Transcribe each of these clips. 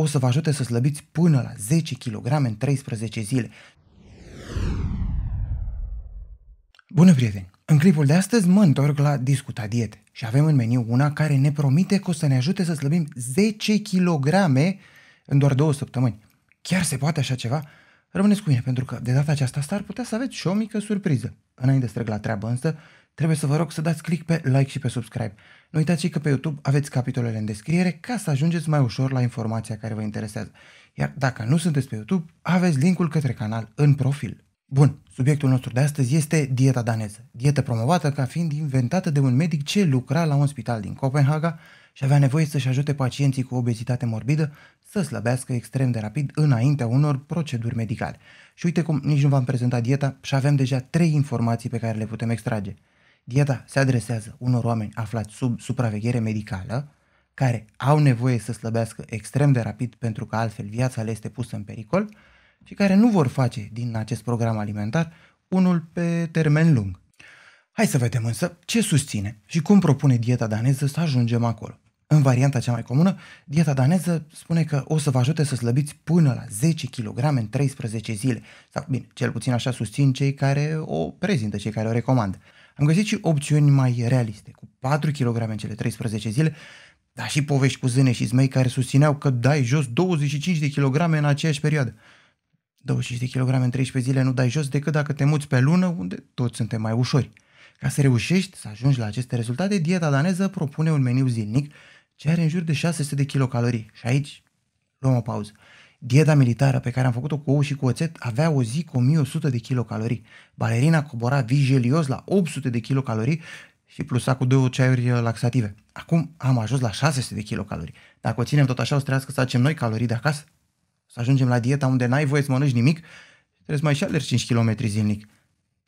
o să vă ajute să slăbiți până la 10 kg în 13 zile. Bună prieteni! În clipul de astăzi mă întorc la Discuta Diete și avem în meniu una care ne promite că o să ne ajute să slăbim 10 kg în doar două săptămâni. Chiar se poate așa ceva? Rămâneți cu mine pentru că de data aceasta s-ar putea să aveți și o mică surpriză. Înainte să trec la treabă însă, trebuie să vă rog să dați click pe like și pe subscribe. Nu uitați și că pe YouTube aveți capitolele în descriere ca să ajungeți mai ușor la informația care vă interesează. Iar dacă nu sunteți pe YouTube, aveți linkul către canal în profil. Bun, subiectul nostru de astăzi este dieta daneză. Dietă promovată ca fiind inventată de un medic ce lucra la un spital din Copenhaga și avea nevoie să-și ajute pacienții cu obezitate morbidă să slăbească extrem de rapid înaintea unor proceduri medicale. Și uite cum nici nu v-am prezentat dieta și avem deja trei informații pe care le putem extrage. Dieta se adresează unor oameni aflați sub supraveghere medicală, care au nevoie să slăbească extrem de rapid pentru că altfel viața le este pusă în pericol și care nu vor face din acest program alimentar unul pe termen lung. Hai să vedem însă ce susține și cum propune dieta daneză să ajungem acolo. În varianta cea mai comună, dieta daneză spune că o să vă ajute să slăbiți până la 10 kg în 13 zile, sau bine, cel puțin așa susțin cei care o prezintă, cei care o recomandă. Am găsit și opțiuni mai realiste, cu 4 kg în cele 13 zile, dar și povești cu zâne și zmei care susțineau că dai jos 25 de kg în aceeași perioadă. 25 de kg în 13 zile nu dai jos decât dacă te muți pe lună, unde toți suntem mai ușori. Ca să reușești să ajungi la aceste rezultate, dieta daneză propune un meniu zilnic ce are în jur de 600 de kilocalorii. Și aici luăm o pauză. Dieta militară pe care am făcut-o cu ou și cu oțet avea o zi cu 1100 de kilocalorii. Balerina cobora vigilios la 800 de kilocalorii și plusa cu două ceaiuri uh, laxative. Acum am ajuns la 600 de kilocalorii. Dacă o ținem tot așa, o să trească să facem noi calorii de acasă. Să ajungem la dieta unde n-ai voie să mănânci nimic, trebuie să mai și alergi 5 km zilnic.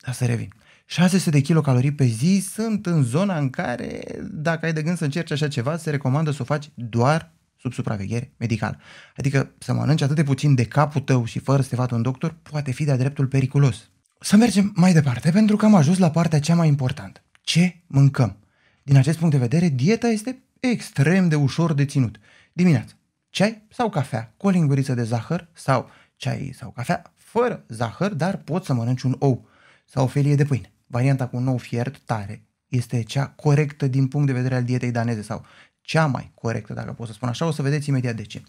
Dar să revin. 600 de kilocalorii pe zi sunt în zona în care, dacă ai de gând să încerci așa ceva, se recomandă să o faci doar sub supraveghere medicală. Adică să mănânci atât de puțin de capul tău și fără să te vadă un doctor poate fi de-a dreptul periculos. Să mergem mai departe pentru că am ajuns la partea cea mai importantă. Ce mâncăm? Din acest punct de vedere, dieta este extrem de ușor de ținut. Dimineața, ceai sau cafea cu o linguriță de zahăr sau ceai sau cafea fără zahăr, dar poți să mănânci un ou sau o felie de pâine. Varianta cu un ou fiert tare este cea corectă din punct de vedere al dietei daneze sau cea mai corectă, dacă pot să spun așa, o să vedeți imediat de ce.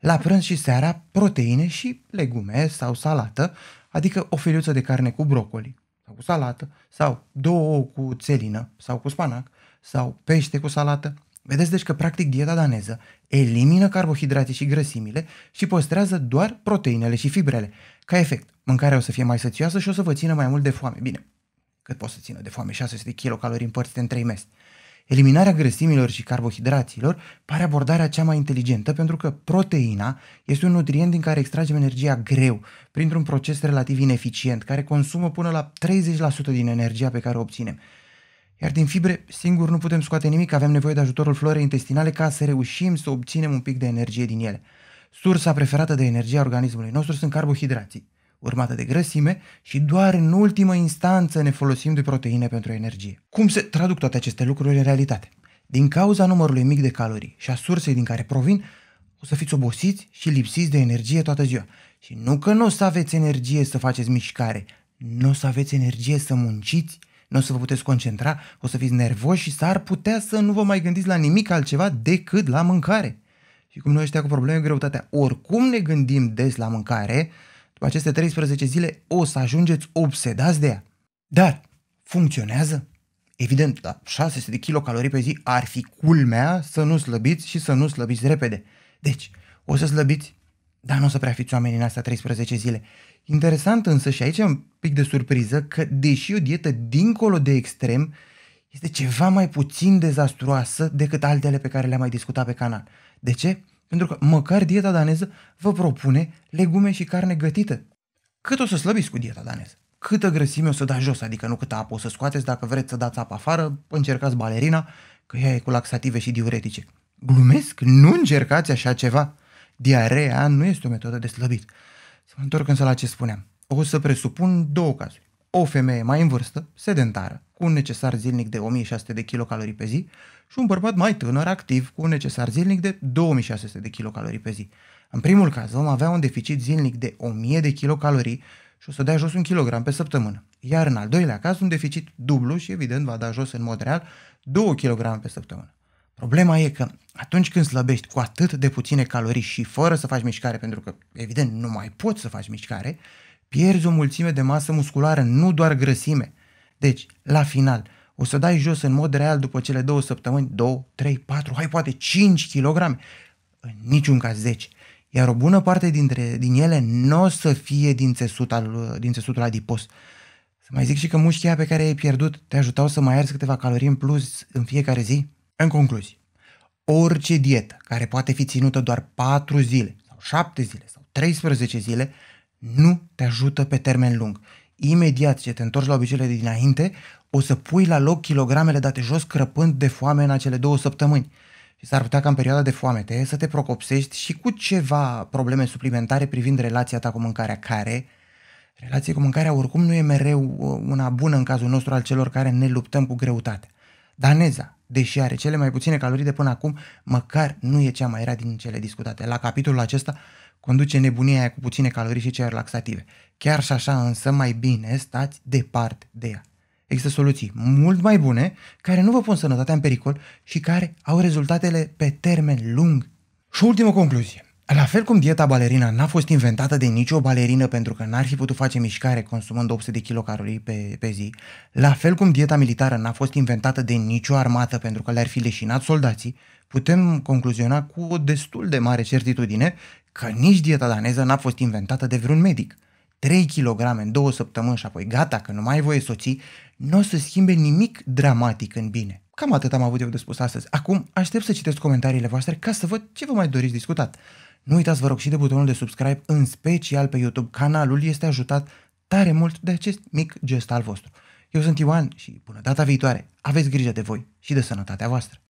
La prânz și seara, proteine și legume sau salată, adică o feliuță de carne cu brocoli sau cu salată, sau două ou cu țelină sau cu spanac, sau pește cu salată. Vedeți deci că practic dieta daneză elimină carbohidrații și grăsimile și păstrează doar proteinele și fibrele. Ca efect, mâncarea o să fie mai sățioasă și o să vă țină mai mult de foame. Bine, cât poți să țină de foame 600 de kilocalorii împărțite în 3 mesi. Eliminarea grăsimilor și carbohidraților pare abordarea cea mai inteligentă pentru că proteina este un nutrient din care extragem energia greu, printr-un proces relativ ineficient, care consumă până la 30% din energia pe care o obținem. Iar din fibre, singur nu putem scoate nimic, avem nevoie de ajutorul florei intestinale ca să reușim să obținem un pic de energie din ele. Sursa preferată de energie a organismului nostru sunt carbohidrații urmată de grăsime și doar în ultimă instanță ne folosim de proteine pentru energie. Cum se traduc toate aceste lucruri în realitate? Din cauza numărului mic de calorii și a sursei din care provin, o să fiți obosiți și lipsiți de energie toată ziua. Și nu că nu o să aveți energie să faceți mișcare, nu o să aveți energie să munciți, nu o să vă puteți concentra, o să fiți nervoși și s-ar putea să nu vă mai gândiți la nimic altceva decât la mâncare. Și cum noi ăștia cu probleme, greutatea, oricum ne gândim des la mâncare, după aceste 13 zile, o să ajungeți obsedați de ea. Dar funcționează? Evident, la da, 600 de kilocalorii pe zi ar fi culmea să nu slăbiți și să nu slăbiți repede. Deci, o să slăbiți, dar nu o să prea fiți oameni în astea 13 zile. Interesant însă și aici e un pic de surpriză că deși o dietă dincolo de extrem este ceva mai puțin dezastruoasă decât altele pe care le-am mai discutat pe canal. De ce? Pentru că măcar dieta daneză vă propune legume și carne gătită. Cât o să slăbiți cu dieta daneză? Câtă grăsime o să dați jos, adică nu câtă apă o să scoateți, dacă vreți să dați apă afară, încercați balerina, că ea e cu laxative și diuretice. Glumesc? Nu încercați așa ceva. Diarea nu este o metodă de slăbit. Să mă întorc însă la ce spuneam. O să presupun două cazuri o femeie mai în vârstă, sedentară, cu un necesar zilnic de 1600 de kilocalorii pe zi și un bărbat mai tânăr, activ, cu un necesar zilnic de 2600 de kilocalorii pe zi. În primul caz, vom avea un deficit zilnic de 1000 de kilocalorii și o să dea jos un kilogram pe săptămână. Iar în al doilea caz, un deficit dublu și evident va da jos în mod real 2 kg pe săptămână. Problema e că atunci când slăbești cu atât de puține calorii și fără să faci mișcare, pentru că evident nu mai poți să faci mișcare, pierzi o mulțime de masă musculară, nu doar grăsime. Deci, la final, o să dai jos în mod real după cele două săptămâni, 2, 3, 4, hai poate 5 kg, în niciun caz 10. Iar o bună parte dintre, din ele nu o să fie din, țesut al, din țesutul adipos. Să mai zic și că mușchia pe care ai pierdut te ajutau să mai arzi câteva calorii în plus în fiecare zi? În concluzie, orice dietă care poate fi ținută doar 4 zile sau 7 zile sau 13 zile nu te ajută pe termen lung. Imediat ce te întorci la obiceiurile de dinainte, o să pui la loc kilogramele date jos crăpând de foame în acele două săptămâni. Și s-ar putea ca în perioada de foamete să te procopsești și cu ceva probleme suplimentare privind relația ta cu mâncarea, care relație cu mâncarea oricum nu e mereu uh, una bună în cazul nostru al celor care ne luptăm cu greutate. Daneza, deși are cele mai puține calorii de până acum, măcar nu e cea mai rea din cele discutate. La capitolul acesta conduce nebunia aia cu puține calorii și cea relaxative. Chiar și așa însă mai bine stați departe de ea. Există soluții mult mai bune care nu vă pun sănătatea în pericol și care au rezultatele pe termen lung. Și ultimă concluzie. La fel cum dieta balerina n-a fost inventată de nicio balerină pentru că n-ar fi putut face mișcare consumând 800 de kilocalorii pe, pe zi, la fel cum dieta militară n-a fost inventată de nicio armată pentru că le-ar fi leșinat soldații, putem concluziona cu o destul de mare certitudine că nici dieta daneză n-a fost inventată de vreun medic. 3 kg în două săptămâni și apoi gata că nu mai ai voie soții, nu o să schimbe nimic dramatic în bine. Cam atât am avut eu de spus astăzi. Acum aștept să citesc comentariile voastre ca să văd ce vă mai doriți discutat. Nu uitați, vă rog, și de butonul de subscribe, în special pe YouTube. Canalul este ajutat tare mult de acest mic gest al vostru. Eu sunt Ioan și până data viitoare, aveți grijă de voi și de sănătatea voastră.